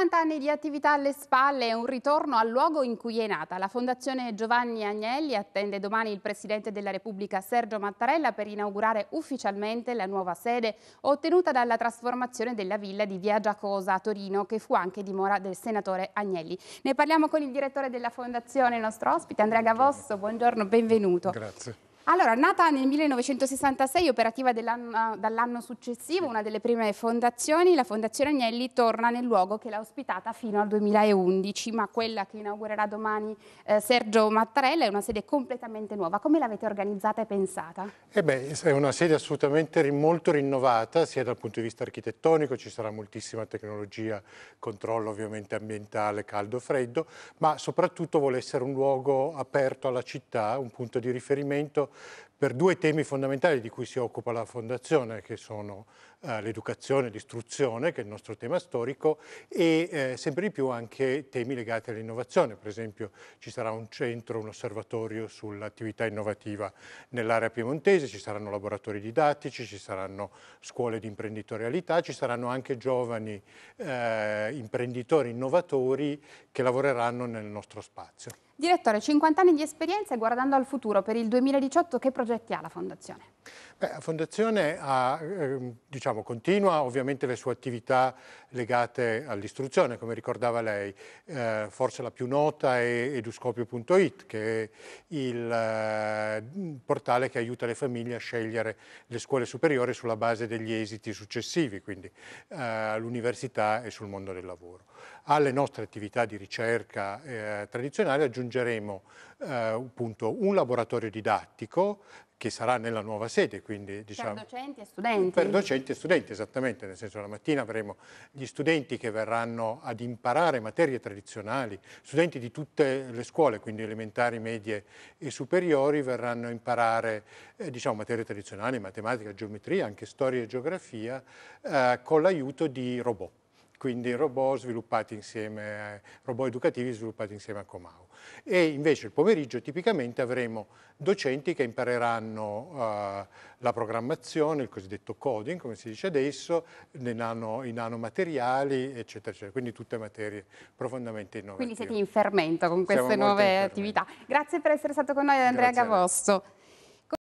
50 anni di attività alle spalle e un ritorno al luogo in cui è nata, la Fondazione Giovanni Agnelli attende domani il Presidente della Repubblica Sergio Mattarella per inaugurare ufficialmente la nuova sede ottenuta dalla trasformazione della villa di Via Giacosa a Torino, che fu anche dimora del senatore Agnelli. Ne parliamo con il direttore della Fondazione, il nostro ospite Andrea Gavosso. Buongiorno, benvenuto. Grazie. Allora, nata nel 1966, operativa dall'anno successivo, una delle prime fondazioni, la Fondazione Agnelli torna nel luogo che l'ha ospitata fino al 2011, ma quella che inaugurerà domani eh, Sergio Mattarella è una sede completamente nuova. Come l'avete organizzata e pensata? Eh beh, è una sede assolutamente molto rinnovata, sia dal punto di vista architettonico, ci sarà moltissima tecnologia, controllo ovviamente ambientale, caldo, freddo, ma soprattutto vuole essere un luogo aperto alla città, un punto di riferimento per due temi fondamentali di cui si occupa la Fondazione, che sono eh, l'educazione e l'istruzione, che è il nostro tema storico, e eh, sempre di più anche temi legati all'innovazione. Per esempio ci sarà un centro, un osservatorio sull'attività innovativa nell'area piemontese, ci saranno laboratori didattici, ci saranno scuole di imprenditorialità, ci saranno anche giovani eh, imprenditori innovatori che lavoreranno nel nostro spazio. Direttore, 50 anni di esperienza e guardando al futuro per il 2018 che progetti ha la Fondazione? Eh, la Fondazione ha, ehm, diciamo, continua ovviamente le sue attività legate all'istruzione, come ricordava lei, eh, forse la più nota è eduscopio.it, che è il eh, portale che aiuta le famiglie a scegliere le scuole superiori sulla base degli esiti successivi, quindi eh, all'università e sul mondo del lavoro. Alle nostre attività di ricerca eh, tradizionali aggiungeremo appunto, un laboratorio didattico che sarà nella nuova sede, quindi diciamo... Per docenti e studenti. Per docenti e studenti, esattamente, nel senso la mattina avremo gli studenti che verranno ad imparare materie tradizionali, studenti di tutte le scuole, quindi elementari, medie e superiori, verranno a imparare eh, diciamo, materie tradizionali, matematica, geometria, anche storia e geografia, eh, con l'aiuto di robot quindi robot, insieme, robot educativi sviluppati insieme a Comau. E invece il pomeriggio tipicamente avremo docenti che impareranno uh, la programmazione, il cosiddetto coding, come si dice adesso, nano, i nanomateriali, eccetera, eccetera. Quindi tutte materie profondamente innovative. Quindi siete in fermento con queste Siamo nuove attività. Grazie per essere stato con noi Andrea Grazie Gavosto.